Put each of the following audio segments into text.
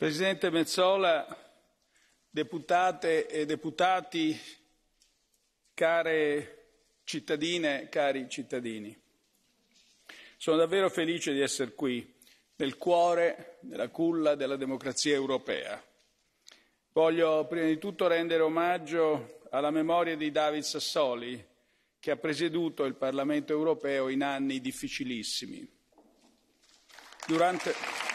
Presidente Mezzola, deputate e deputati, care cittadine, cari cittadini, sono davvero felice di essere qui, nel cuore, nella culla della democrazia europea. Voglio prima di tutto rendere omaggio alla memoria di David Sassoli, che ha presieduto il Parlamento europeo in anni difficilissimi. Durante...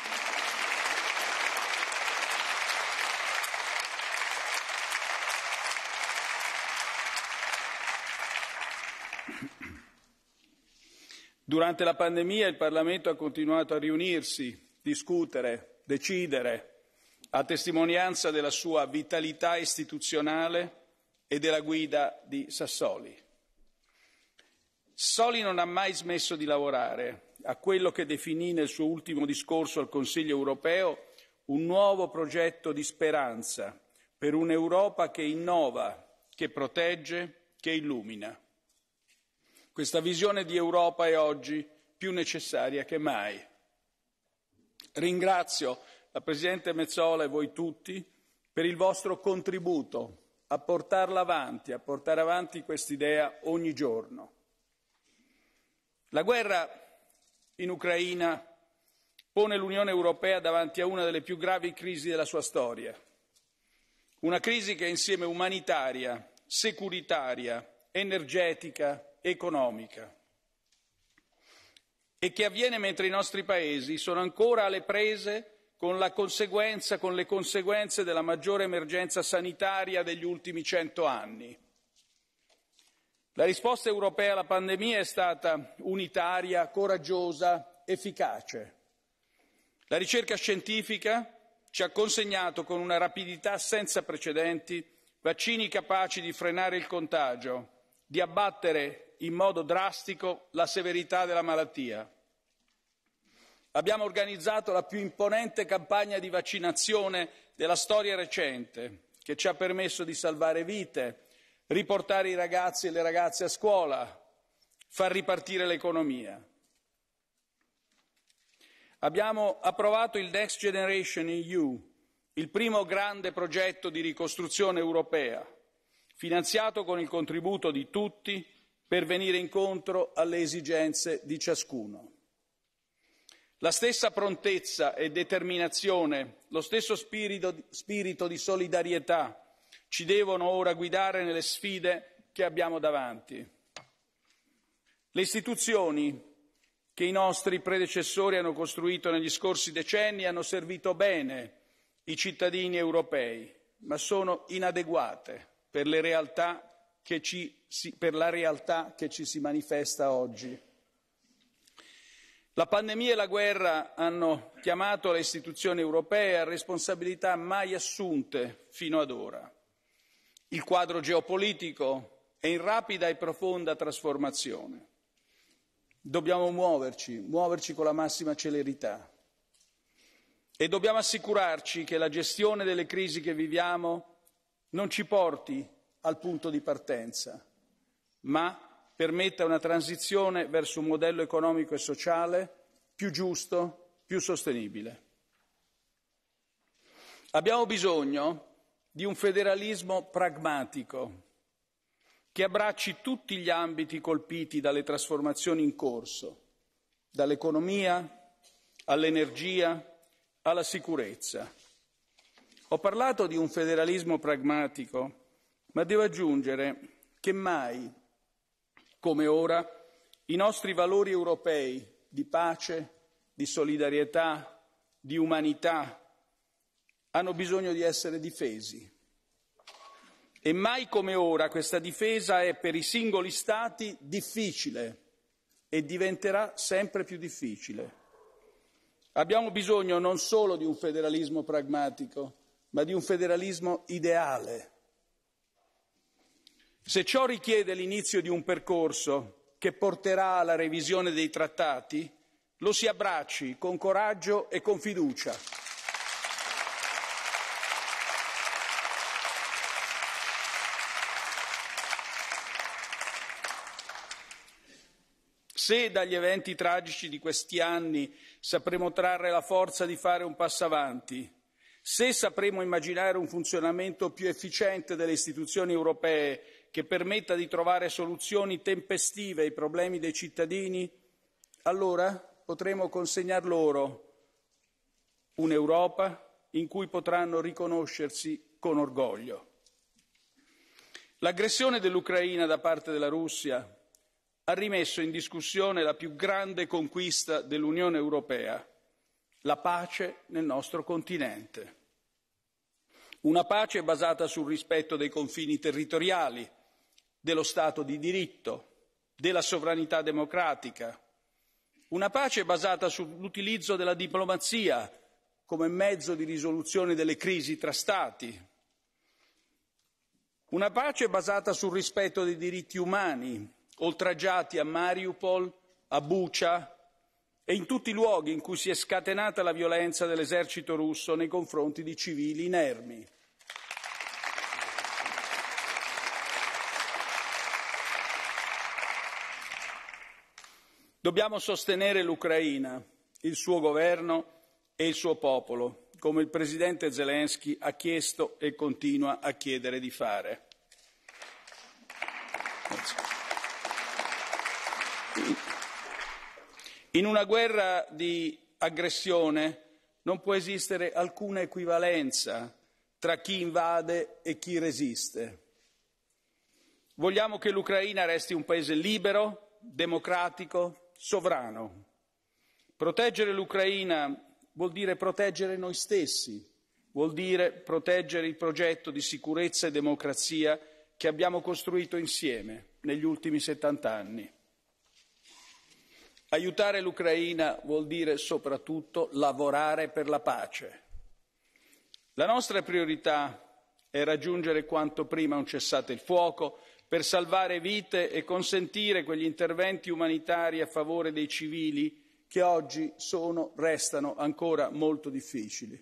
Durante la pandemia il Parlamento ha continuato a riunirsi, discutere, decidere, a testimonianza della sua vitalità istituzionale e della guida di Sassoli. Sassoli non ha mai smesso di lavorare a quello che definì nel suo ultimo discorso al Consiglio europeo un nuovo progetto di speranza per un'Europa che innova, che protegge, che illumina. Questa visione di Europa è oggi più necessaria che mai. Ringrazio la Presidente Mezzola e voi tutti per il vostro contributo a portarla avanti, a portare avanti quest'idea ogni giorno. La guerra in Ucraina pone l'Unione Europea davanti a una delle più gravi crisi della sua storia, una crisi che è insieme umanitaria, securitaria, energetica, economica e che avviene mentre i nostri paesi sono ancora alle prese con, con le conseguenze della maggiore emergenza sanitaria degli ultimi cento anni. La risposta europea alla pandemia è stata unitaria, coraggiosa, efficace. La ricerca scientifica ci ha consegnato con una rapidità senza precedenti vaccini capaci di frenare il contagio, di abbattere in modo drastico la severità della malattia. Abbiamo organizzato la più imponente campagna di vaccinazione della storia recente, che ci ha permesso di salvare vite, riportare i ragazzi e le ragazze a scuola, far ripartire l'economia. Abbiamo approvato il Next Generation EU, il primo grande progetto di ricostruzione europea, finanziato con il contributo di tutti per venire incontro alle esigenze di ciascuno. La stessa prontezza e determinazione, lo stesso spirito, spirito, di solidarietà ci devono ora guidare nelle sfide che abbiamo davanti. Le istituzioni che i nostri predecessori hanno costruito negli scorsi decenni hanno servito bene i cittadini europei, ma sono inadeguate per le realtà ci, per la realtà che ci si manifesta oggi. La pandemia e la guerra hanno chiamato le istituzioni europee a responsabilità mai assunte fino ad ora. Il quadro geopolitico è in rapida e profonda trasformazione. Dobbiamo muoverci, muoverci con la massima celerità e dobbiamo assicurarci che la gestione delle crisi che viviamo non ci porti al punto di partenza, ma permetta una transizione verso un modello economico e sociale più giusto, più sostenibile. Abbiamo bisogno di un federalismo pragmatico che abbracci tutti gli ambiti colpiti dalle trasformazioni in corso, dall'economia all'energia alla sicurezza. Ho parlato di un federalismo pragmatico ma devo aggiungere che mai, come ora, i nostri valori europei di pace, di solidarietà, di umanità hanno bisogno di essere difesi. E mai come ora questa difesa è per i singoli Stati difficile e diventerà sempre più difficile. Abbiamo bisogno non solo di un federalismo pragmatico, ma di un federalismo ideale se ciò richiede l'inizio di un percorso che porterà alla revisione dei trattati, lo si abbracci con coraggio e con fiducia. Se dagli eventi tragici di questi anni sapremo trarre la forza di fare un passo avanti, se sapremo immaginare un funzionamento più efficiente delle istituzioni europee che permetta di trovare soluzioni tempestive ai problemi dei cittadini, allora potremo consegnar loro un'Europa in cui potranno riconoscersi con orgoglio. L'aggressione dell'Ucraina da parte della Russia ha rimesso in discussione la più grande conquista dell'Unione europea, la pace nel nostro continente. Una pace basata sul rispetto dei confini territoriali, dello Stato di diritto, della sovranità democratica, una pace basata sull'utilizzo della diplomazia come mezzo di risoluzione delle crisi tra Stati, una pace basata sul rispetto dei diritti umani, oltraggiati a Mariupol, a Bucha e in tutti i luoghi in cui si è scatenata la violenza dell'esercito russo nei confronti di civili inermi. Dobbiamo sostenere l'Ucraina, il suo governo e il suo popolo, come il Presidente Zelensky ha chiesto e continua a chiedere di fare. In una guerra di aggressione non può esistere alcuna equivalenza tra chi invade e chi resiste. Vogliamo che l'Ucraina resti un paese libero, democratico, sovrano. Proteggere l'Ucraina vuol dire proteggere noi stessi, vuol dire proteggere il progetto di sicurezza e democrazia che abbiamo costruito insieme negli ultimi 70 anni. Aiutare l'Ucraina vuol dire soprattutto lavorare per la pace. La nostra priorità è raggiungere quanto prima un cessate il fuoco, per salvare vite e consentire quegli interventi umanitari a favore dei civili che oggi sono, restano ancora molto difficili.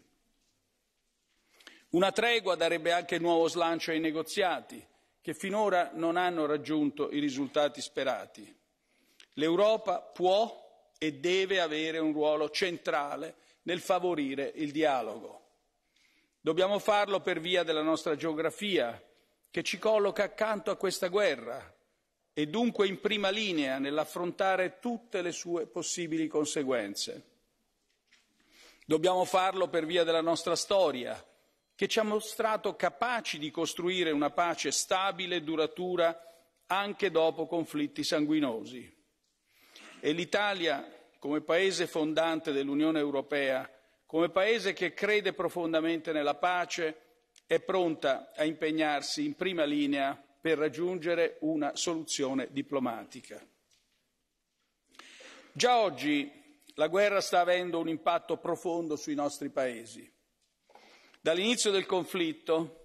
Una tregua darebbe anche nuovo slancio ai negoziati, che finora non hanno raggiunto i risultati sperati. L'Europa può e deve avere un ruolo centrale nel favorire il dialogo. Dobbiamo farlo per via della nostra geografia, che ci colloca accanto a questa guerra e dunque in prima linea nell'affrontare tutte le sue possibili conseguenze. Dobbiamo farlo per via della nostra storia, che ci ha mostrato capaci di costruire una pace stabile e duratura anche dopo conflitti sanguinosi. E l'Italia, come paese fondante dell'Unione Europea, come paese che crede profondamente nella pace, è pronta a impegnarsi in prima linea per raggiungere una soluzione diplomatica. Già oggi la guerra sta avendo un impatto profondo sui nostri paesi. Dall'inizio del conflitto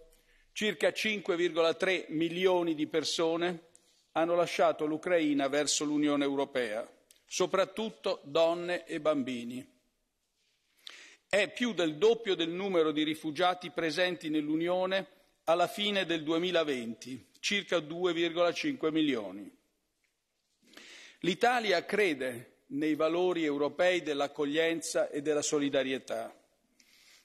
circa 5,3 milioni di persone hanno lasciato l'Ucraina verso l'Unione Europea, soprattutto donne e bambini è più del doppio del numero di rifugiati presenti nell'Unione alla fine del 2020, circa 2,5 milioni. L'Italia crede nei valori europei dell'accoglienza e della solidarietà.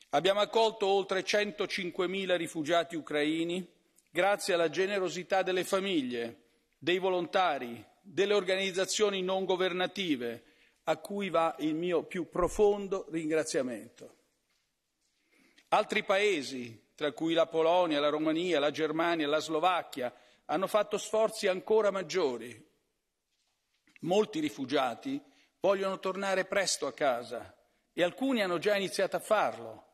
Abbiamo accolto oltre 105.000 rifugiati ucraini grazie alla generosità delle famiglie, dei volontari, delle organizzazioni non governative, a cui va il mio più profondo ringraziamento. Altri paesi, tra cui la Polonia, la Romania, la Germania, la Slovacchia, hanno fatto sforzi ancora maggiori. Molti rifugiati vogliono tornare presto a casa e alcuni hanno già iniziato a farlo.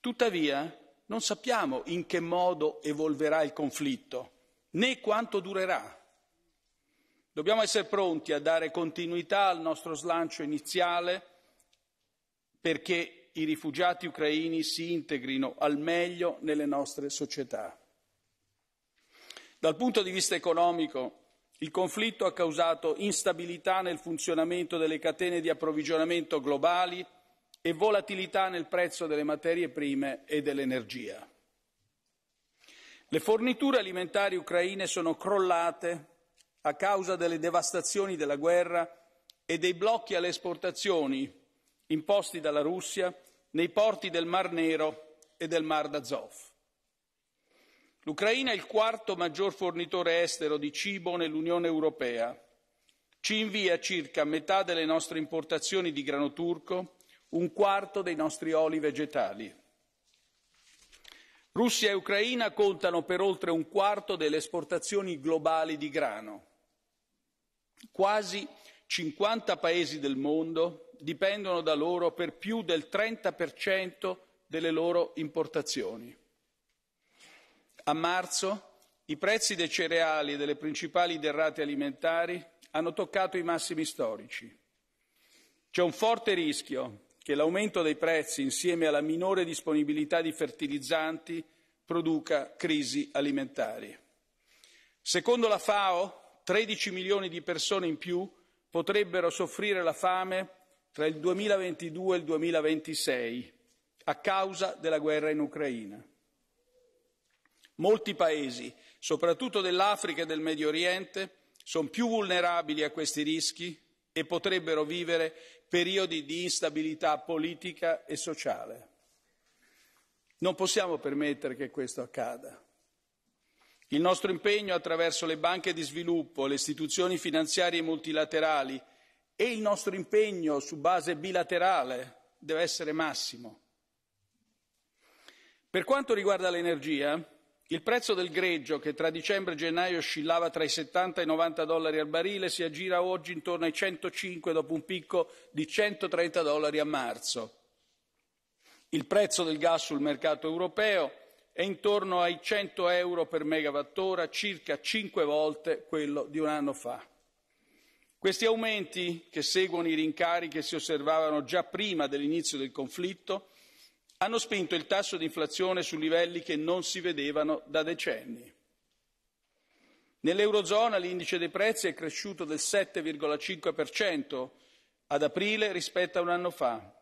Tuttavia, non sappiamo in che modo evolverà il conflitto né quanto durerà. Dobbiamo essere pronti a dare continuità al nostro slancio iniziale perché i rifugiati ucraini si integrino al meglio nelle nostre società. Dal punto di vista economico, il conflitto ha causato instabilità nel funzionamento delle catene di approvvigionamento globali e volatilità nel prezzo delle materie prime e dell'energia. Le forniture alimentari ucraine sono crollate a causa delle devastazioni della guerra e dei blocchi alle esportazioni imposti dalla Russia nei porti del Mar Nero e del Mar d'Azov. L'Ucraina è il quarto maggior fornitore estero di cibo nell'Unione Europea. Ci invia circa metà delle nostre importazioni di grano turco, un quarto dei nostri oli vegetali. Russia e Ucraina contano per oltre un quarto delle esportazioni globali di grano quasi 50 paesi del mondo dipendono da loro per più del 30% delle loro importazioni. a marzo i prezzi dei cereali e delle principali derrate alimentari hanno toccato i massimi storici. c'è un forte rischio che l'aumento dei prezzi insieme alla minore disponibilità di fertilizzanti produca crisi alimentari. secondo la fao 13 milioni di persone in più potrebbero soffrire la fame tra il 2022 e il 2026 a causa della guerra in Ucraina. Molti paesi, soprattutto dell'Africa e del Medio Oriente, sono più vulnerabili a questi rischi e potrebbero vivere periodi di instabilità politica e sociale. Non possiamo permettere che questo accada. Il nostro impegno attraverso le banche di sviluppo, le istituzioni finanziarie multilaterali e il nostro impegno su base bilaterale deve essere massimo. Per quanto riguarda l'energia, il prezzo del greggio, che tra dicembre e gennaio oscillava tra i 70 e i 90 dollari al barile, si aggira oggi intorno ai 105 dopo un picco di 130 dollari a marzo. Il prezzo del gas sul mercato europeo è intorno ai 100 euro per megawattora, circa 5 volte quello di un anno fa. Questi aumenti, che seguono i rincari che si osservavano già prima dell'inizio del conflitto, hanno spinto il tasso di inflazione su livelli che non si vedevano da decenni. Nell'Eurozona l'indice dei prezzi è cresciuto del 7,5% ad aprile rispetto a un anno fa,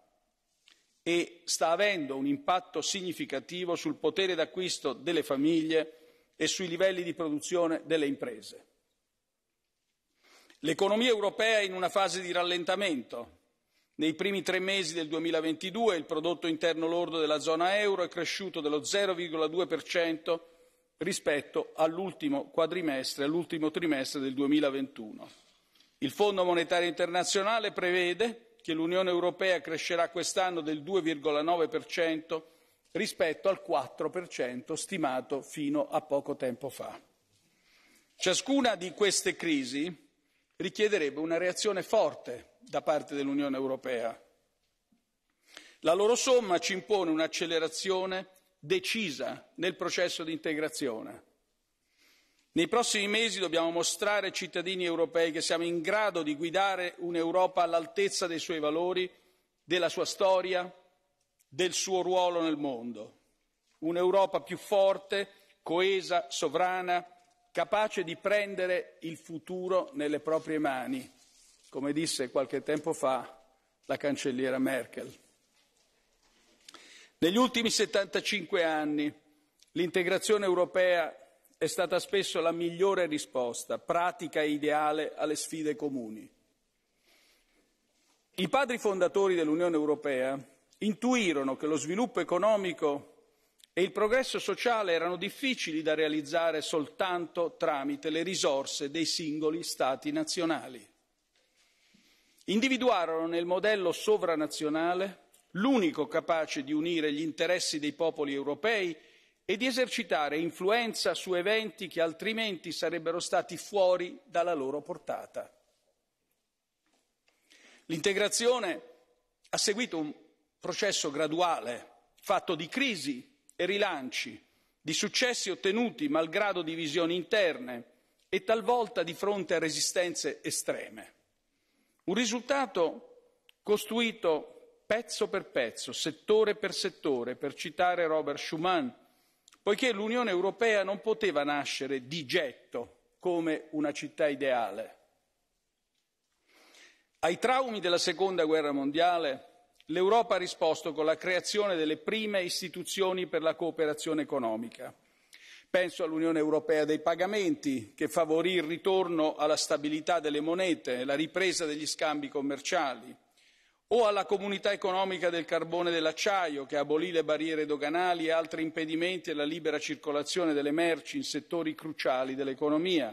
e sta avendo un impatto significativo sul potere d'acquisto delle famiglie e sui livelli di produzione delle imprese. L'economia europea è in una fase di rallentamento. Nei primi tre mesi del 2022 il prodotto interno lordo della zona euro è cresciuto dello 0,2% rispetto all'ultimo quadrimestre, all'ultimo trimestre del 2021. Il Fondo monetario internazionale prevede che l'Unione europea crescerà quest'anno del 2,9% rispetto al 4% stimato fino a poco tempo fa. Ciascuna di queste crisi richiederebbe una reazione forte da parte dell'Unione europea. La loro somma ci impone un'accelerazione decisa nel processo di integrazione nei prossimi mesi dobbiamo mostrare ai cittadini europei che siamo in grado di guidare un'Europa all'altezza dei suoi valori, della sua storia, del suo ruolo nel mondo. Un'Europa più forte, coesa, sovrana, capace di prendere il futuro nelle proprie mani, come disse qualche tempo fa la cancelliera Merkel. Negli ultimi 75 anni l'integrazione europea è stata spesso la migliore risposta, pratica e ideale alle sfide comuni. I padri fondatori dell'Unione Europea intuirono che lo sviluppo economico e il progresso sociale erano difficili da realizzare soltanto tramite le risorse dei singoli Stati nazionali. Individuarono nel modello sovranazionale l'unico capace di unire gli interessi dei popoli europei e di esercitare influenza su eventi che altrimenti sarebbero stati fuori dalla loro portata. L'integrazione ha seguito un processo graduale, fatto di crisi e rilanci, di successi ottenuti malgrado divisioni interne e talvolta di fronte a resistenze estreme. Un risultato costruito pezzo per pezzo, settore per settore, per citare Robert Schuman, poiché l'unione europea non poteva nascere di getto come una città ideale. ai traumi della seconda guerra mondiale l'europa ha risposto con la creazione delle prime istituzioni per la cooperazione economica penso all'unione europea dei pagamenti che favorì il ritorno alla stabilità delle monete e la ripresa degli scambi commerciali o alla comunità economica del carbone e dell'acciaio che abolì le barriere doganali e altri impedimenti alla libera circolazione delle merci in settori cruciali dell'economia.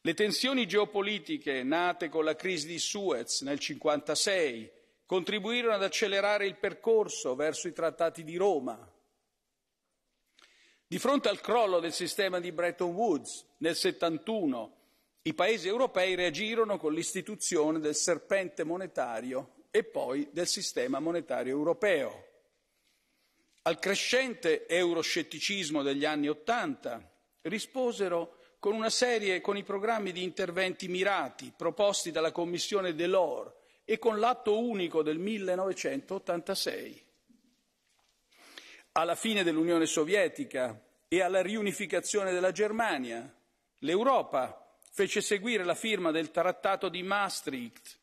Le tensioni geopolitiche nate con la crisi di Suez nel 1956 contribuirono ad accelerare il percorso verso i trattati di Roma. Di fronte al crollo del sistema di Bretton Woods nel 1971, i paesi europei reagirono con l'istituzione del serpente monetario e poi del sistema monetario europeo. Al crescente euroscetticismo degli anni Ottanta risposero con una serie, con i programmi di interventi mirati proposti dalla Commissione Delors e con l'atto unico del 1986. Alla fine dell'Unione Sovietica e alla riunificazione della Germania, l'Europa fece seguire la firma del Trattato di Maastricht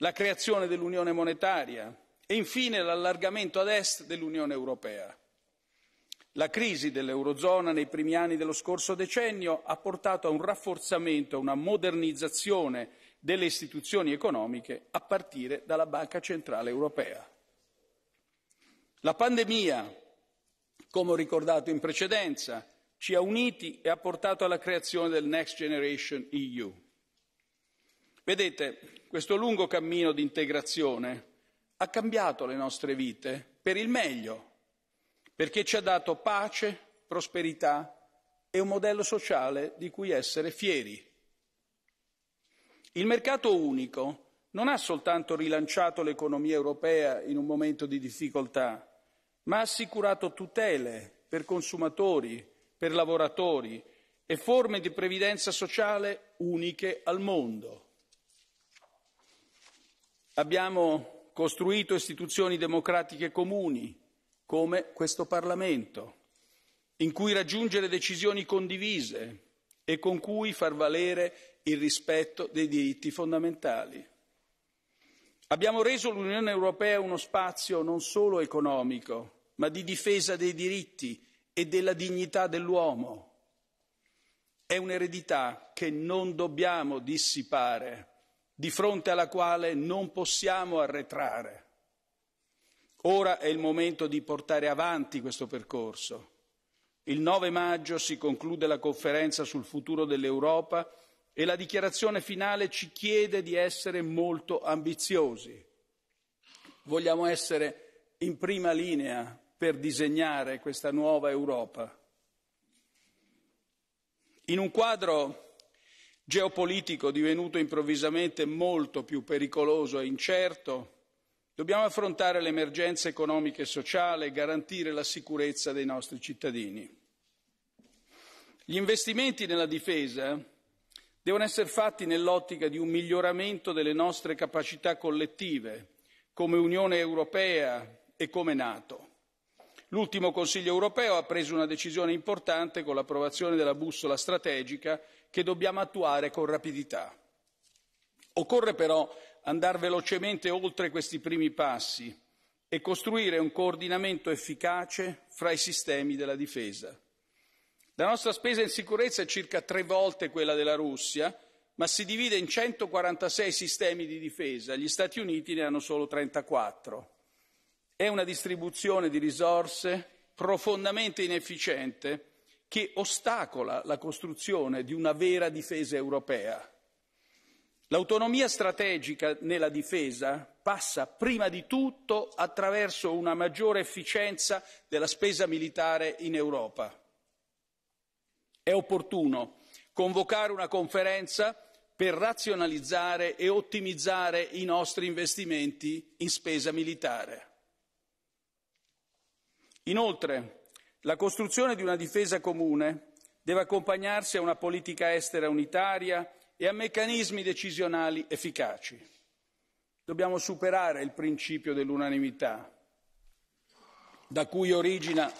la creazione dell'unione monetaria e infine l'allargamento ad est dell'unione europea. La crisi dell'Eurozona nei primi anni dello scorso decennio ha portato a un rafforzamento, a una modernizzazione delle istituzioni economiche a partire dalla Banca Centrale Europea. La pandemia, come ho ricordato in precedenza, ci ha uniti e ha portato alla creazione del Next Generation EU. Vedete, questo lungo cammino di integrazione ha cambiato le nostre vite per il meglio, perché ci ha dato pace, prosperità e un modello sociale di cui essere fieri. Il mercato unico non ha soltanto rilanciato l'economia europea in un momento di difficoltà, ma ha assicurato tutele per consumatori, per lavoratori e forme di previdenza sociale uniche al mondo. Abbiamo costruito istituzioni democratiche comuni, come questo Parlamento, in cui raggiungere decisioni condivise e con cui far valere il rispetto dei diritti fondamentali. Abbiamo reso l'Unione Europea uno spazio non solo economico, ma di difesa dei diritti e della dignità dell'uomo. È un'eredità che non dobbiamo dissipare di fronte alla quale non possiamo arretrare. Ora è il momento di portare avanti questo percorso. Il 9 maggio si conclude la conferenza sul futuro dell'Europa e la dichiarazione finale ci chiede di essere molto ambiziosi. Vogliamo essere in prima linea per disegnare questa nuova Europa. In un quadro geopolitico divenuto improvvisamente molto più pericoloso e incerto, dobbiamo affrontare l'emergenza economica e sociale e garantire la sicurezza dei nostri cittadini. Gli investimenti nella difesa devono essere fatti nell'ottica di un miglioramento delle nostre capacità collettive come Unione europea e come Nato. L'ultimo Consiglio europeo ha preso una decisione importante con l'approvazione della bussola strategica che dobbiamo attuare con rapidità. Occorre però andare velocemente oltre questi primi passi e costruire un coordinamento efficace fra i sistemi della difesa. La nostra spesa in sicurezza è circa tre volte quella della Russia, ma si divide in 146 sistemi di difesa, gli Stati Uniti ne hanno solo 34. È una distribuzione di risorse profondamente inefficiente che ostacola la costruzione di una vera difesa europea. L'autonomia strategica nella difesa passa prima di tutto attraverso una maggiore efficienza della spesa militare in Europa. È opportuno convocare una conferenza per razionalizzare e ottimizzare i nostri investimenti in spesa militare. Inoltre, la costruzione di una difesa comune deve accompagnarsi a una politica estera unitaria e a meccanismi decisionali efficaci. Dobbiamo superare il principio dell'unanimità da cui origina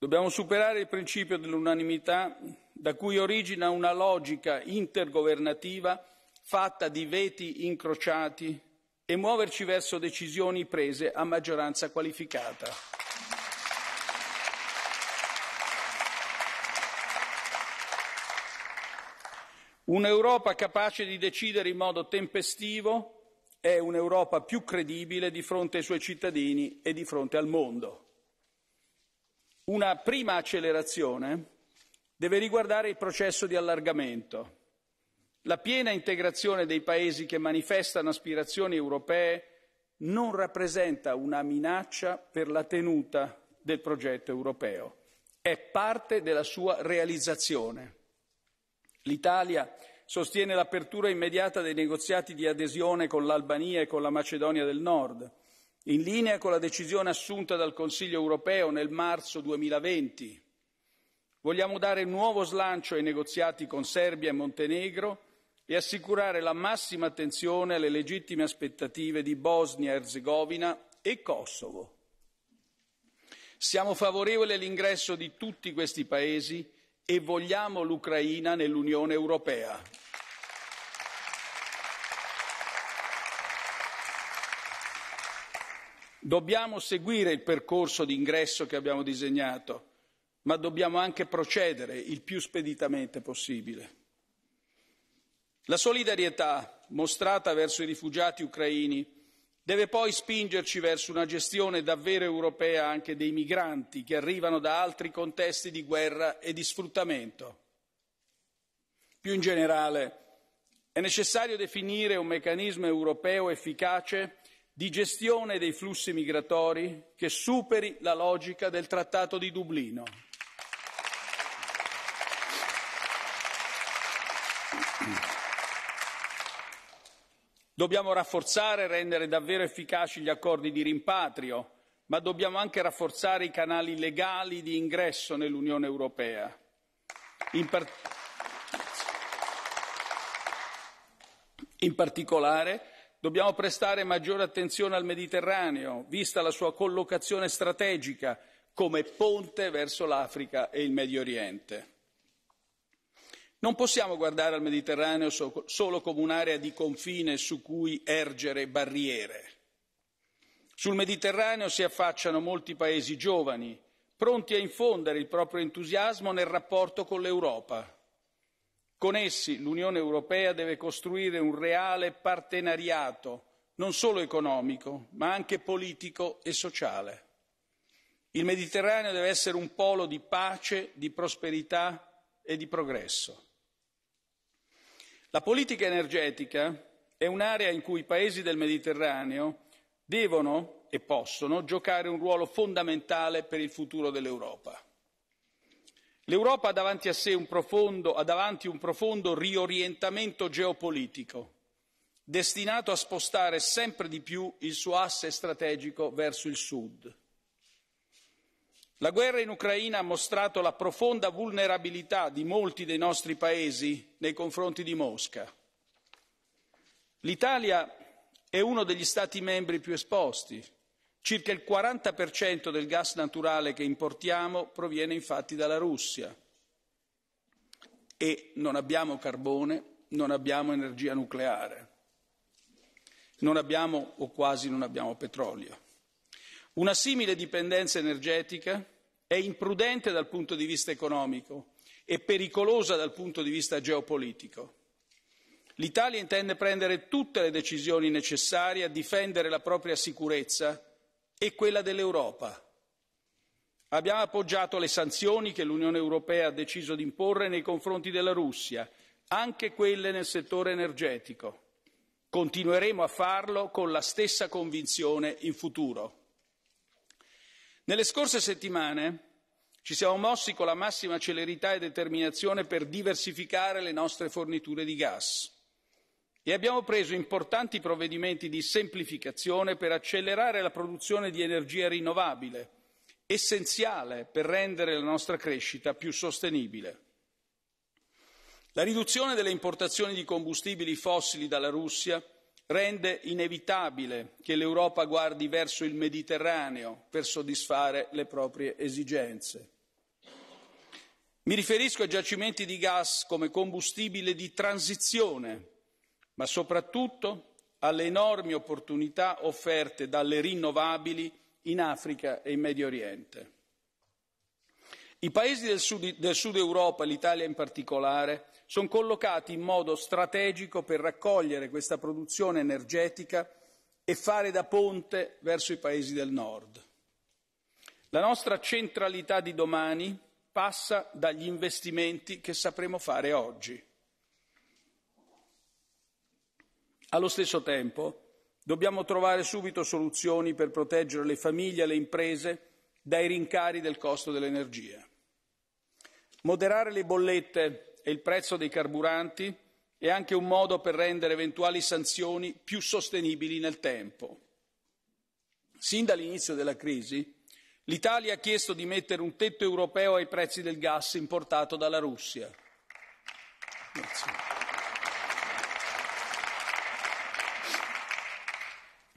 Dobbiamo superare il principio dell'unanimità da cui origina una logica intergovernativa fatta di veti incrociati e muoverci verso decisioni prese a maggioranza qualificata. Un'Europa capace di decidere in modo tempestivo è un'Europa più credibile di fronte ai suoi cittadini e di fronte al mondo. Una prima accelerazione deve riguardare il processo di allargamento, la piena integrazione dei paesi che manifestano aspirazioni europee non rappresenta una minaccia per la tenuta del progetto europeo, è parte della sua realizzazione. L'Italia sostiene l'apertura immediata dei negoziati di adesione con l'Albania e con la Macedonia del Nord, in linea con la decisione assunta dal Consiglio europeo nel marzo 2020 Vogliamo dare nuovo slancio ai negoziati con Serbia e Montenegro e assicurare la massima attenzione alle legittime aspettative di Bosnia, Erzegovina e Kosovo. Siamo favorevoli all'ingresso di tutti questi paesi e vogliamo l'Ucraina nell'Unione Europea. Dobbiamo seguire il percorso di ingresso che abbiamo disegnato ma dobbiamo anche procedere il più speditamente possibile. La solidarietà mostrata verso i rifugiati ucraini deve poi spingerci verso una gestione davvero europea anche dei migranti che arrivano da altri contesti di guerra e di sfruttamento. Più in generale, è necessario definire un meccanismo europeo efficace di gestione dei flussi migratori che superi la logica del Trattato di Dublino. Dobbiamo rafforzare e rendere davvero efficaci gli accordi di rimpatrio, ma dobbiamo anche rafforzare i canali legali di ingresso nell'Unione Europea. In, par- in particolare dobbiamo prestare maggiore attenzione al Mediterraneo, vista la sua collocazione strategica come ponte verso l'Africa e il Medio Oriente non possiamo guardare al mediterraneo solo come un'area di confine su cui ergere barriere. sul mediterraneo si affacciano molti paesi giovani pronti a infondere il proprio entusiasmo nel rapporto con l'europa. con essi l'unione europea deve costruire un reale partenariato non solo economico ma anche politico e sociale. il mediterraneo deve essere un polo di pace di prosperità e di progresso. La politica energetica è un'area in cui i paesi del Mediterraneo devono e possono giocare un ruolo fondamentale per il futuro dell'Europa. L'Europa ha davanti a sé un profondo, un profondo riorientamento geopolitico, destinato a spostare sempre di più il suo asse strategico verso il sud. La guerra in Ucraina ha mostrato la profonda vulnerabilità di molti dei nostri paesi nei confronti di Mosca. L'Italia è uno degli Stati membri più esposti. Circa il 40% del gas naturale che importiamo proviene infatti dalla Russia e non abbiamo carbone, non abbiamo energia nucleare, non abbiamo o quasi non abbiamo petrolio. Una simile dipendenza energetica è imprudente dal punto di vista economico e pericolosa dal punto di vista geopolitico. L'Italia intende prendere tutte le decisioni necessarie a difendere la propria sicurezza e quella dell'Europa. Abbiamo appoggiato le sanzioni che l'Unione Europea ha deciso di imporre nei confronti della Russia, anche quelle nel settore energetico. Continueremo a farlo con la stessa convinzione in futuro nelle scorse settimane ci siamo mossi con la massima celerità e determinazione per diversificare le nostre forniture di gas e abbiamo preso importanti provvedimenti di semplificazione per accelerare la produzione di energia rinnovabile essenziale per rendere la nostra crescita più sostenibile. La riduzione delle importazioni di combustibili fossili dalla Russia rende inevitabile che l'Europa guardi verso il Mediterraneo per soddisfare le proprie esigenze. Mi riferisco ai giacimenti di gas come combustibile di transizione, ma soprattutto alle enormi opportunità offerte dalle rinnovabili in Africa e in Medio Oriente. I paesi del sud, del sud Europa, l'Italia in particolare, sono collocati in modo strategico per raccogliere questa produzione energetica e fare da ponte verso i paesi del nord. La nostra centralità di domani passa dagli investimenti che sapremo fare oggi. Allo stesso tempo dobbiamo trovare subito soluzioni per proteggere le famiglie e le imprese dai rincari del costo dell'energia. Moderare le bollette e il prezzo dei carburanti è anche un modo per rendere eventuali sanzioni più sostenibili nel tempo. Sin dall'inizio della crisi, l'Italia ha chiesto di mettere un tetto europeo ai prezzi del gas importato dalla Russia. Grazie.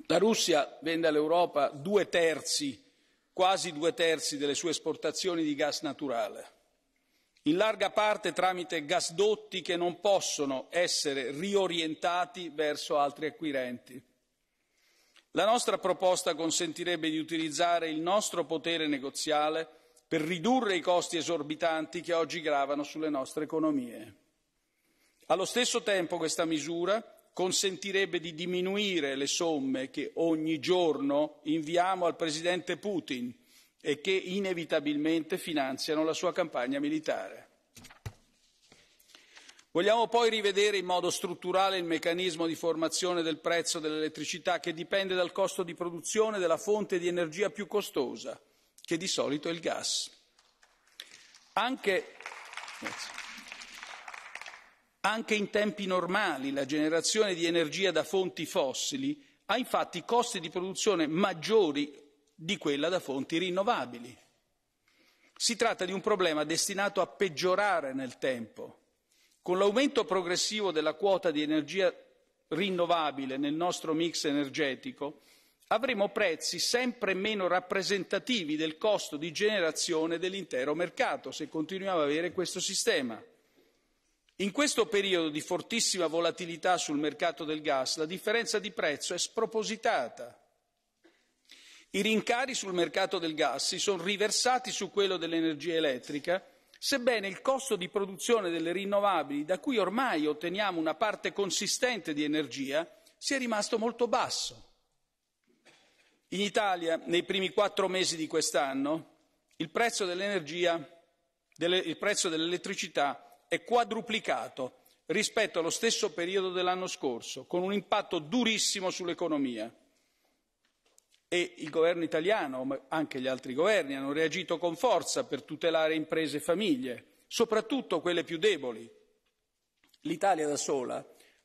La Russia vende all'Europa due terzi, quasi due terzi delle sue esportazioni di gas naturale in larga parte tramite gasdotti che non possono essere riorientati verso altri acquirenti. La nostra proposta consentirebbe di utilizzare il nostro potere negoziale per ridurre i costi esorbitanti che oggi gravano sulle nostre economie. Allo stesso tempo questa misura consentirebbe di diminuire le somme che ogni giorno inviamo al Presidente Putin e che inevitabilmente finanziano la sua campagna militare. Vogliamo poi rivedere in modo strutturale il meccanismo di formazione del prezzo dell'elettricità che dipende dal costo di produzione della fonte di energia più costosa, che di solito è il gas. Anche, anche in tempi normali la generazione di energia da fonti fossili ha infatti costi di produzione maggiori di quella da fonti rinnovabili. Si tratta di un problema destinato a peggiorare nel tempo. Con l'aumento progressivo della quota di energia rinnovabile nel nostro mix energetico, avremo prezzi sempre meno rappresentativi del costo di generazione dell'intero mercato, se continuiamo ad avere questo sistema. In questo periodo di fortissima volatilità sul mercato del gas, la differenza di prezzo è spropositata. I rincari sul mercato del gas si sono riversati su quello dell'energia elettrica, sebbene il costo di produzione delle rinnovabili, da cui ormai otteniamo una parte consistente di energia, sia rimasto molto basso. In Italia, nei primi quattro mesi di quest'anno, il prezzo dell'energia, delle, il prezzo dell'elettricità è quadruplicato rispetto allo stesso periodo dell'anno scorso, con un impatto durissimo sull'economia e il governo italiano, ma anche gli altri governi, hanno reagito con forza per tutelare imprese e famiglie, soprattutto quelle più deboli. L'Italia da sola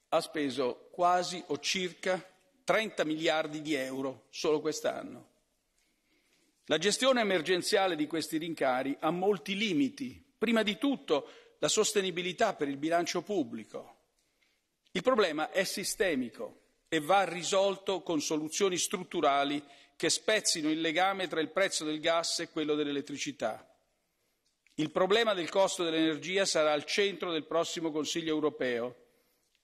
ha speso quasi o circa 30 miliardi di euro solo quest'anno. La gestione emergenziale di questi rincari ha molti limiti, prima di tutto la sostenibilità per il bilancio pubblico. Il problema è sistemico e va risolto con soluzioni strutturali che spezzino il legame tra il prezzo del gas e quello dell'elettricità. Il problema del costo dell'energia sarà al centro del prossimo Consiglio europeo.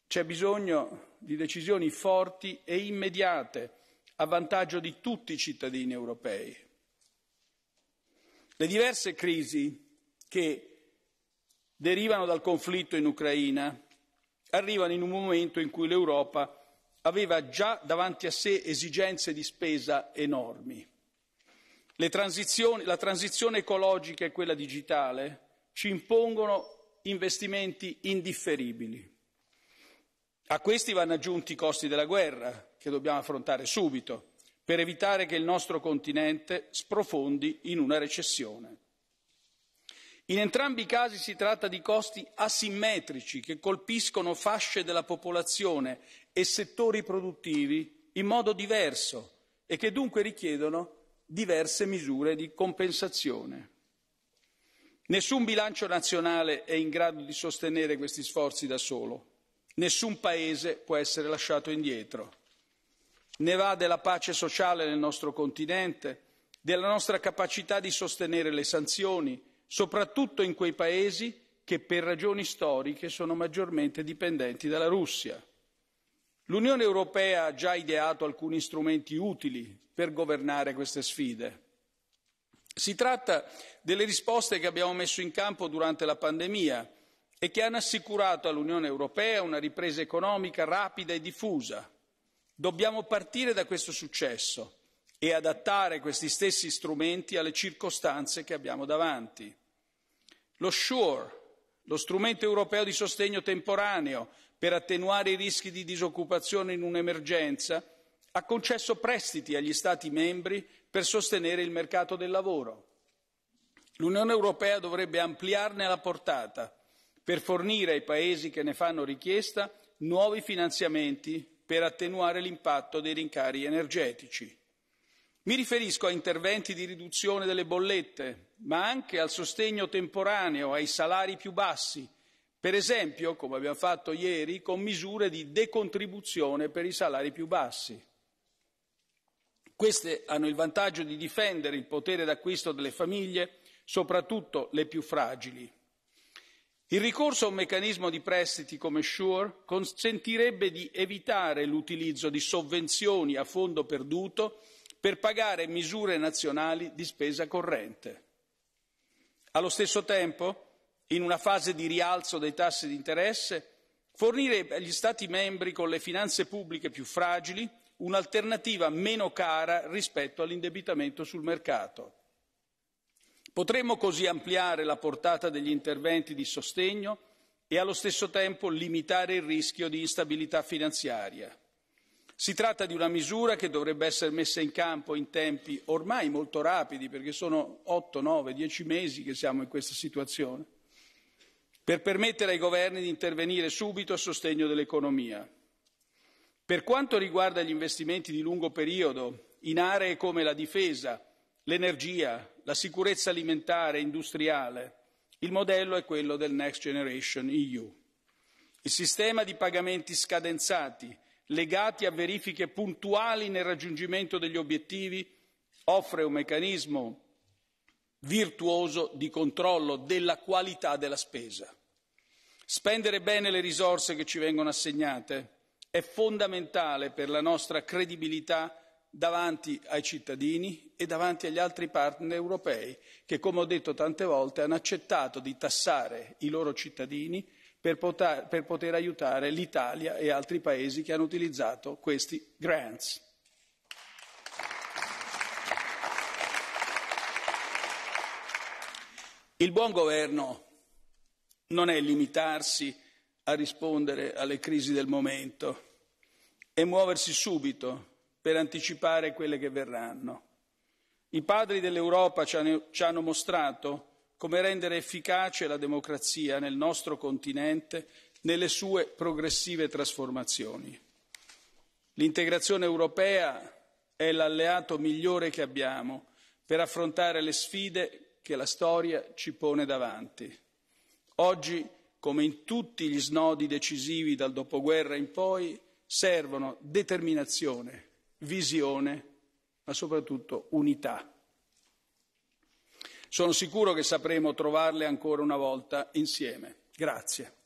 C'è bisogno di decisioni forti e immediate a vantaggio di tutti i cittadini europei. Le diverse crisi che derivano dal conflitto in Ucraina arrivano in un momento in cui l'Europa aveva già davanti a sé esigenze di spesa enormi. Transizioni, la transizione ecologica e quella digitale ci impongono investimenti indifferibili. A questi vanno aggiunti i costi della guerra, che dobbiamo affrontare subito, per evitare che il nostro continente sprofondi in una recessione. In entrambi i casi si tratta di costi asimmetrici che colpiscono fasce della popolazione e settori produttivi in modo diverso e che dunque richiedono diverse misure di compensazione. Nessun bilancio nazionale è in grado di sostenere questi sforzi da solo, nessun Paese può essere lasciato indietro. Ne va della pace sociale nel nostro continente, della nostra capacità di sostenere le sanzioni, soprattutto in quei paesi che per ragioni storiche sono maggiormente dipendenti dalla Russia. L'Unione Europea ha già ideato alcuni strumenti utili per governare queste sfide. Si tratta delle risposte che abbiamo messo in campo durante la pandemia e che hanno assicurato all'Unione Europea una ripresa economica rapida e diffusa. Dobbiamo partire da questo successo e adattare questi stessi strumenti alle circostanze che abbiamo davanti. Lo SURE, lo strumento europeo di sostegno temporaneo per attenuare i rischi di disoccupazione in un'emergenza, ha concesso prestiti agli Stati membri per sostenere il mercato del lavoro. L'Unione europea dovrebbe ampliarne la portata per fornire ai Paesi che ne fanno richiesta nuovi finanziamenti per attenuare l'impatto dei rincari energetici. Mi riferisco a interventi di riduzione delle bollette, ma anche al sostegno temporaneo ai salari più bassi, per esempio, come abbiamo fatto ieri, con misure di decontribuzione per i salari più bassi. Queste hanno il vantaggio di difendere il potere d'acquisto delle famiglie, soprattutto le più fragili. Il ricorso a un meccanismo di prestiti come Sure consentirebbe di evitare l'utilizzo di sovvenzioni a fondo perduto per pagare misure nazionali di spesa corrente. Allo stesso tempo, in una fase di rialzo dei tassi di interesse, fornire agli Stati membri con le finanze pubbliche più fragili un'alternativa meno cara rispetto all'indebitamento sul mercato. Potremmo così ampliare la portata degli interventi di sostegno e allo stesso tempo limitare il rischio di instabilità finanziaria. Si tratta di una misura che dovrebbe essere messa in campo in tempi ormai molto rapidi, perché sono 8, 9, 10 mesi che siamo in questa situazione, per permettere ai governi di intervenire subito a sostegno dell'economia. Per quanto riguarda gli investimenti di lungo periodo in aree come la difesa, l'energia, la sicurezza alimentare e industriale, il modello è quello del Next Generation EU. Il sistema di pagamenti scadenzati legati a verifiche puntuali nel raggiungimento degli obiettivi, offre un meccanismo virtuoso di controllo della qualità della spesa. Spendere bene le risorse che ci vengono assegnate è fondamentale per la nostra credibilità davanti ai cittadini e davanti agli altri partner europei che, come ho detto tante volte, hanno accettato di tassare i loro cittadini per, poter, per poter aiutare l'Italia e altri paesi che hanno utilizzato questi grants. Il buon governo non è limitarsi a rispondere alle crisi del momento e muoversi subito per anticipare quelle che verranno. I padri dell'Europa ci hanno mostrato come rendere efficace la democrazia nel nostro continente nelle sue progressive trasformazioni. L'integrazione europea è l'alleato migliore che abbiamo per affrontare le sfide che la storia ci pone davanti. Oggi, come in tutti gli snodi decisivi dal dopoguerra in poi, servono determinazione, visione, ma soprattutto unità. Sono sicuro che sapremo trovarle ancora una volta insieme. Grazie.